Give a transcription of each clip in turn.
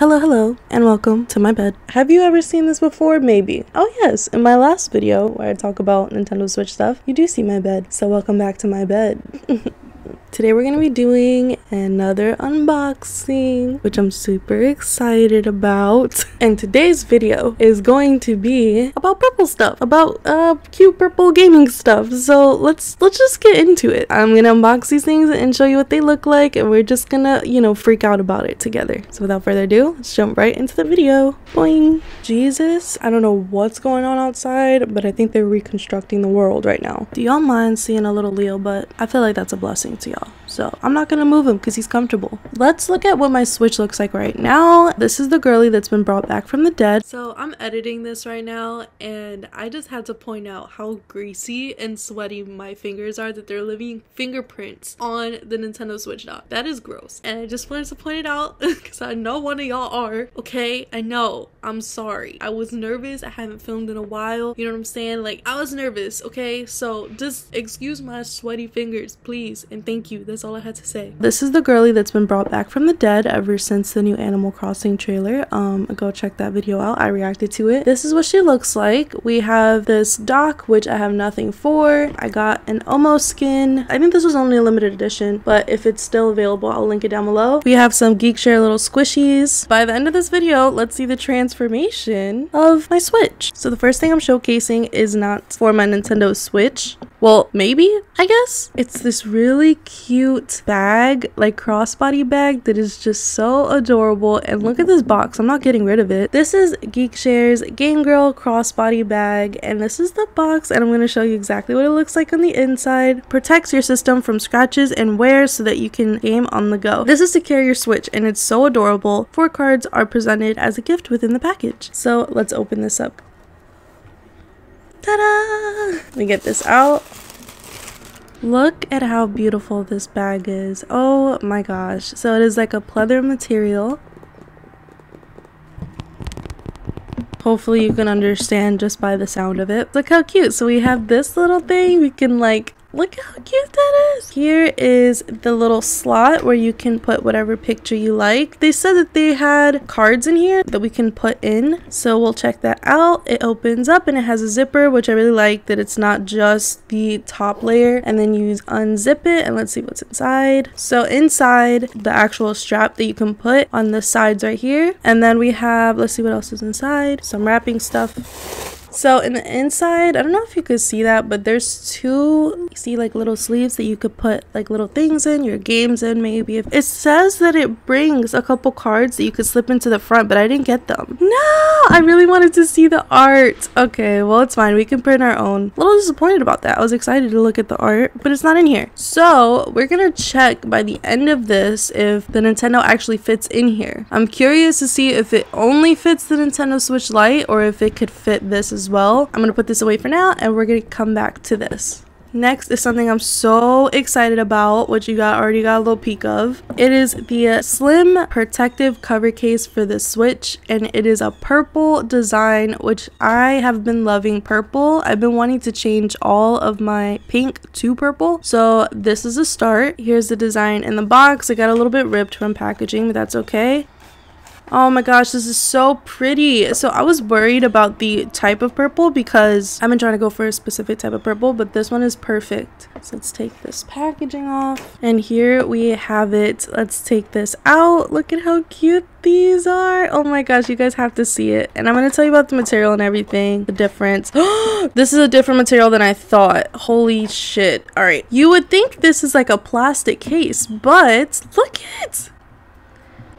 Hello, hello, and welcome to my bed. Have you ever seen this before? Maybe. Oh yes, in my last video where I talk about Nintendo Switch stuff, you do see my bed. So welcome back to my bed. Today we're going to be doing another unboxing, which I'm super excited about. And today's video is going to be about purple stuff, about uh, cute purple gaming stuff. So let's let's just get into it. I'm going to unbox these things and show you what they look like and we're just going to, you know, freak out about it together. So without further ado, let's jump right into the video. Boing! Jesus, I don't know what's going on outside, but I think they're reconstructing the world right now. Do y'all mind seeing a little Leo But I feel like that's a blessing to y'all real so I'm not gonna move him because he's comfortable. Let's look at what my Switch looks like right now. This is the girly that's been brought back from the dead. So I'm editing this right now and I just had to point out how greasy and sweaty my fingers are that they're leaving fingerprints on the Nintendo Switch dock. That is gross and I just wanted to point it out because I know one of y'all are. Okay, I know. I'm sorry. I was nervous. I haven't filmed in a while. You know what I'm saying? Like I was nervous, okay? So just excuse my sweaty fingers, please. And thank you. That's is all I had to say. This is the girly that's been brought back from the dead ever since the new Animal Crossing trailer. Um, go check that video out. I reacted to it. This is what she looks like. We have this dock, which I have nothing for. I got an Omo skin. I think this was only a limited edition, but if it's still available, I'll link it down below. We have some Geekshare little squishies. By the end of this video, let's see the transformation of my Switch. So the first thing I'm showcasing is not for my Nintendo Switch, well, maybe, I guess. It's this really cute bag, like crossbody bag that is just so adorable. And look at this box. I'm not getting rid of it. This is Geekshares Game Girl crossbody bag. And this is the box. And I'm going to show you exactly what it looks like on the inside. Protects your system from scratches and wear so that you can game on the go. This is to carry your Switch and it's so adorable. Four cards are presented as a gift within the package. So let's open this up. Ta-da! Let get this out. Look at how beautiful this bag is. Oh my gosh. So it is like a pleather material. Hopefully you can understand just by the sound of it. Look how cute. So we have this little thing. We can like Look how cute that is. Here is the little slot where you can put whatever picture you like. They said that they had cards in here that we can put in. So we'll check that out. It opens up and it has a zipper, which I really like that it's not just the top layer. And then you unzip it and let's see what's inside. So inside the actual strap that you can put on the sides right here. And then we have, let's see what else is inside. Some wrapping stuff. So in the inside, I don't know if you could see that, but there's two, see like little sleeves that you could put like little things in, your games in maybe. It says that it brings a couple cards that you could slip into the front, but I didn't get them. No, I really wanted to see the art. Okay, well, it's fine. We can print our own. A little disappointed about that. I was excited to look at the art, but it's not in here. So we're going to check by the end of this if the Nintendo actually fits in here. I'm curious to see if it only fits the Nintendo Switch Lite or if it could fit this as as well. I'm going to put this away for now and we're going to come back to this. Next is something I'm so excited about, which you got already got a little peek of. It is the uh, slim protective cover case for the Switch, and it is a purple design, which I have been loving purple. I've been wanting to change all of my pink to purple, so this is a start. Here's the design in the box. It got a little bit ripped from packaging, but that's okay. Oh my gosh, this is so pretty. So I was worried about the type of purple because I've been trying to go for a specific type of purple, but this one is perfect. So let's take this packaging off. And here we have it. Let's take this out. Look at how cute these are. Oh my gosh, you guys have to see it. And I'm going to tell you about the material and everything, the difference. this is a different material than I thought. Holy shit. All right. You would think this is like a plastic case, but look at it.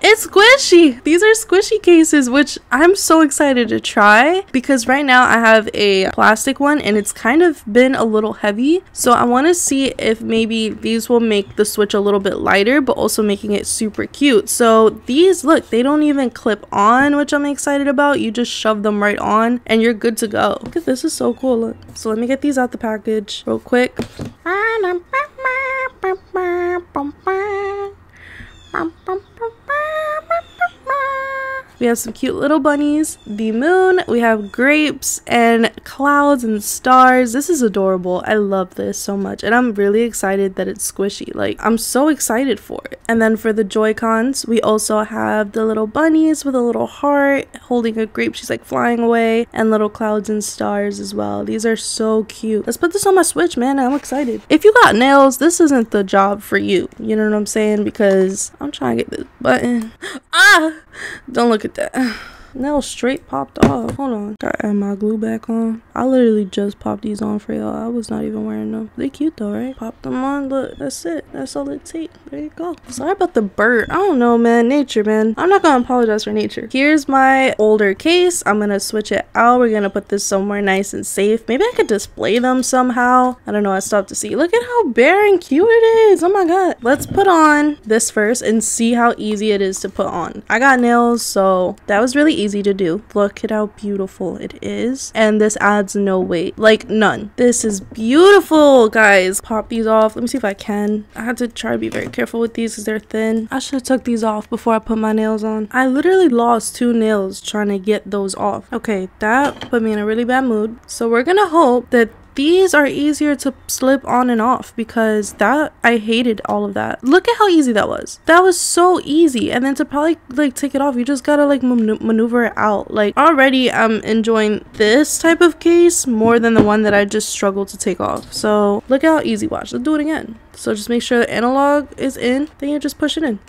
It's squishy! These are squishy cases, which I'm so excited to try because right now I have a plastic one and it's kind of been a little heavy. So I want to see if maybe these will make the Switch a little bit lighter, but also making it super cute. So these, look, they don't even clip on, which I'm excited about. You just shove them right on and you're good to go. Look at this is so cool. Look. So let me get these out the package real quick. We have some cute little bunnies, the moon, we have grapes and clouds and stars. This is adorable. I love this so much and I'm really excited that it's squishy. Like I'm so excited for it. And then for the Joy-Cons, we also have the little bunnies with a little heart holding a grape. She's like flying away and little clouds and stars as well. These are so cute. Let's put this on my Switch, man. I'm excited. If you got nails, this isn't the job for you. You know what I'm saying? Because I'm trying to get this button. Ah! Don't look at that nail straight popped off. Hold on. got add my glue back on. I literally just popped these on for y'all. I was not even wearing them. They cute though, right? Pop them on. Look, that's it. That's all it takes. There you go. Sorry about the bird. I don't know, man. Nature, man. I'm not gonna apologize for nature. Here's my older case. I'm gonna switch it out. We're gonna put this somewhere nice and safe. Maybe I could display them somehow. I don't know. I stopped to see. Look at how bare and cute it is. Oh my god. Let's put on this first and see how easy it is to put on. I got nails, so that was really easy to do. Look at how beautiful it is. And this adds no weight, like none. This is beautiful, guys. Pop these off. Let me see if I can. I had to try to be very careful with these because they're thin. I should have took these off before I put my nails on. I literally lost two nails trying to get those off. Okay, that put me in a really bad mood. So we're gonna hope that these are easier to slip on and off because that I hated all of that. Look at how easy that was. That was so easy. And then to probably like take it off, you just gotta like man maneuver it out. Like already I'm enjoying this type of case more than the one that I just struggled to take off. So look how easy watch. Let's do it again. So just make sure the analog is in, then you just push it in.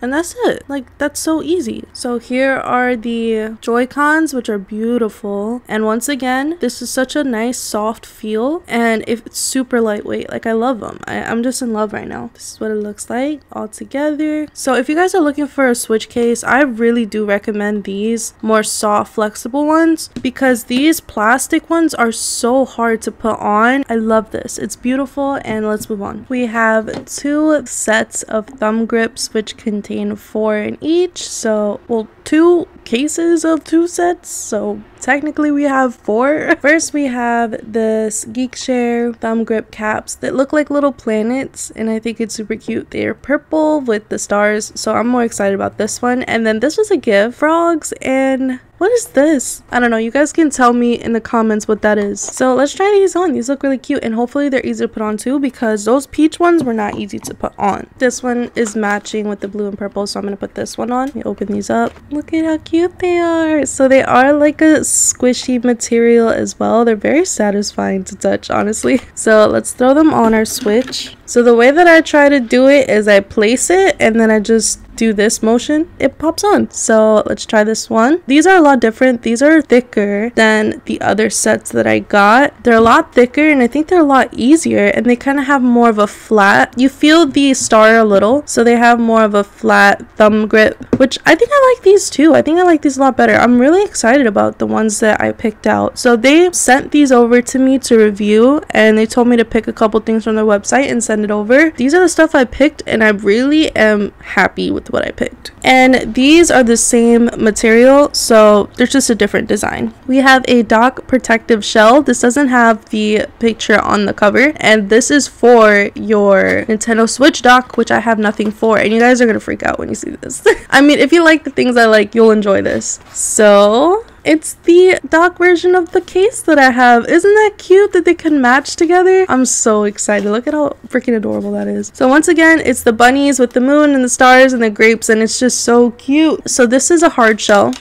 And that's it. Like, that's so easy. So here are the Joy-Cons, which are beautiful. And once again, this is such a nice soft feel. And it's super lightweight. Like, I love them. I, I'm just in love right now. This is what it looks like all together. So if you guys are looking for a switch case, I really do recommend these more soft, flexible ones. Because these plastic ones are so hard to put on. I love this. It's beautiful. And let's move on. We have two sets of thumb grips, which contain contain four in each, so, well, two cases of two sets, so technically we have four. First, we have this Geekshare thumb grip caps that look like little planets, and I think it's super cute. They are purple with the stars, so I'm more excited about this one. And then this was a gift, frogs and what is this? I don't know. You guys can tell me in the comments what that is. So let's try these on. These look really cute and hopefully they're easy to put on too because those peach ones were not easy to put on. This one is matching with the blue and purple so I'm going to put this one on. We open these up. Look at how cute they are. So they are like a squishy material as well. They're very satisfying to touch honestly. So let's throw them on our switch. So the way that I try to do it is I place it and then I just do this motion, it pops on. So let's try this one. These are a lot different. These are thicker than the other sets that I got. They're a lot thicker and I think they're a lot easier and they kind of have more of a flat. You feel the star a little, so they have more of a flat thumb grip, which I think I like these too. I think I like these a lot better. I'm really excited about the ones that I picked out. So they sent these over to me to review and they told me to pick a couple things from their website and send it over. These are the stuff I picked and I really am happy with with what I picked. And these are the same material, so there's just a different design. We have a dock protective shell. This doesn't have the picture on the cover. And this is for your Nintendo Switch dock, which I have nothing for. And you guys are going to freak out when you see this. I mean, if you like the things I like, you'll enjoy this. So it's the dock version of the case that I have. Isn't that cute that they can match together? I'm so excited. Look at how freaking adorable that is. So once again, it's the bunnies with the moon and the stars and the grapes and it's just so cute. So this is a hard shell.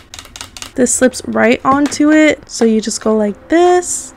This slips right onto it. So you just go like this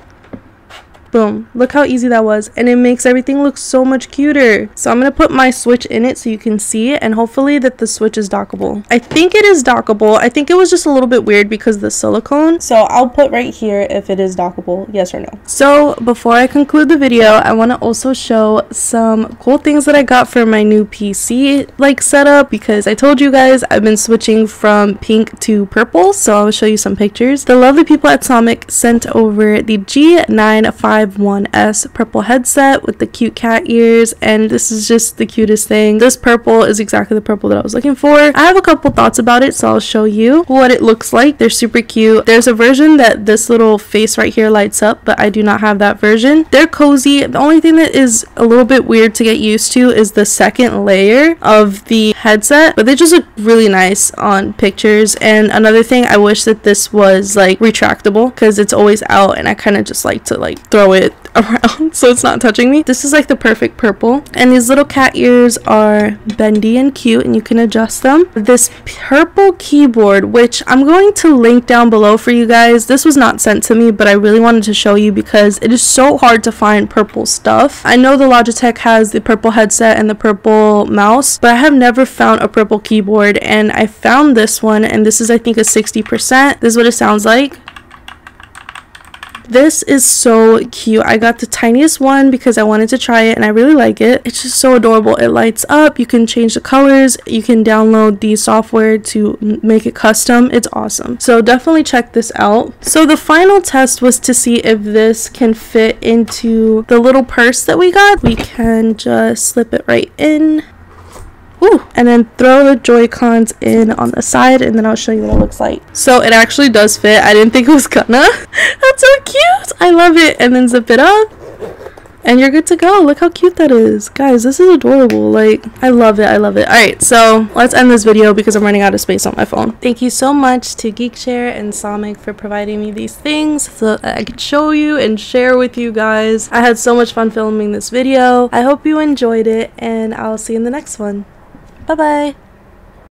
Boom. Look how easy that was. And it makes everything look so much cuter. So I'm going to put my switch in it so you can see it. And hopefully that the switch is dockable. I think it is dockable. I think it was just a little bit weird because the silicone. So I'll put right here if it is dockable. Yes or no. So before I conclude the video, I want to also show some cool things that I got for my new PC like setup because I told you guys I've been switching from pink to purple. So I'll show you some pictures. The lovely people at Sonic sent over the G95 1S purple headset with the cute cat ears and this is just the cutest thing. This purple is exactly the purple that I was looking for. I have a couple thoughts about it so I'll show you what it looks like. They're super cute. There's a version that this little face right here lights up but I do not have that version. They're cozy. The only thing that is a little bit weird to get used to is the second layer of the headset but they just look really nice on pictures and another thing I wish that this was like retractable because it's always out and I kind of just like to like throw throw it around so it's not touching me. This is like the perfect purple. And these little cat ears are bendy and cute and you can adjust them. This purple keyboard, which I'm going to link down below for you guys. This was not sent to me, but I really wanted to show you because it is so hard to find purple stuff. I know the Logitech has the purple headset and the purple mouse, but I have never found a purple keyboard and I found this one and this is I think a 60%. This is what it sounds like. This is so cute. I got the tiniest one because I wanted to try it and I really like it. It's just so adorable. It lights up. You can change the colors. You can download the software to make it custom. It's awesome. So definitely check this out. So the final test was to see if this can fit into the little purse that we got. We can just slip it right in and then throw the Joy-Cons in on the side and then I'll show you what it looks like. So it actually does fit. I didn't think it was gonna. That's so cute. I love it. And then zip it up and you're good to go look how cute that is guys this is adorable like i love it i love it all right so let's end this video because i'm running out of space on my phone thank you so much to geekshare and Sonic for providing me these things so that i could show you and share with you guys i had so much fun filming this video i hope you enjoyed it and i'll see you in the next one Bye bye.